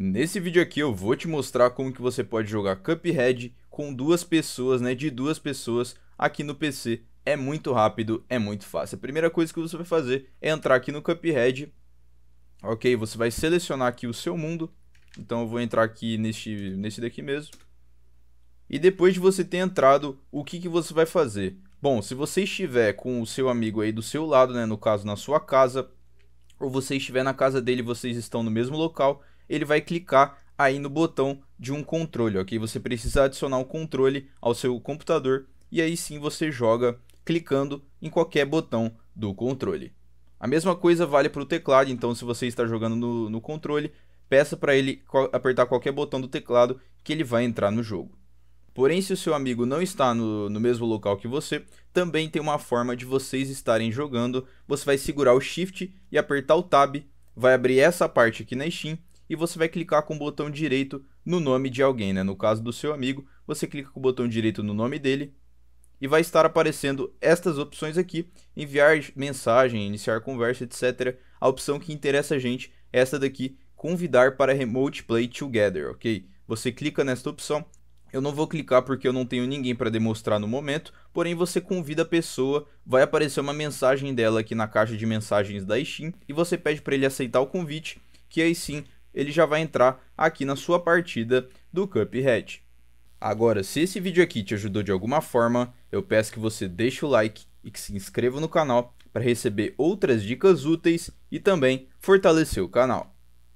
Nesse vídeo aqui eu vou te mostrar como que você pode jogar Cuphead com duas pessoas, né, de duas pessoas aqui no PC. É muito rápido, é muito fácil. A primeira coisa que você vai fazer é entrar aqui no Cuphead. Ok, você vai selecionar aqui o seu mundo. Então eu vou entrar aqui neste, nesse daqui mesmo. E depois de você ter entrado, o que, que você vai fazer? Bom, se você estiver com o seu amigo aí do seu lado, né, no caso na sua casa, ou você estiver na casa dele, vocês estão no mesmo local, ele vai clicar aí no botão de um controle, ok? Você precisa adicionar um controle ao seu computador e aí sim você joga clicando em qualquer botão do controle. A mesma coisa vale para o teclado, então se você está jogando no, no controle, peça para ele apertar qualquer botão do teclado que ele vai entrar no jogo. Porém, se o seu amigo não está no, no mesmo local que você, também tem uma forma de vocês estarem jogando. Você vai segurar o Shift e apertar o Tab, vai abrir essa parte aqui na Steam e você vai clicar com o botão direito no nome de alguém, né? No caso do seu amigo, você clica com o botão direito no nome dele e vai estar aparecendo estas opções aqui: enviar mensagem, iniciar conversa, etc. A opção que interessa a gente é essa daqui, convidar para remote play together, OK? Você clica nesta opção. Eu não vou clicar porque eu não tenho ninguém para demonstrar no momento, porém você convida a pessoa, vai aparecer uma mensagem dela aqui na caixa de mensagens da Steam e você pede para ele aceitar o convite, que aí sim ele já vai entrar aqui na sua partida do Cuphead. Agora, se esse vídeo aqui te ajudou de alguma forma, eu peço que você deixe o like e que se inscreva no canal para receber outras dicas úteis e também fortalecer o canal.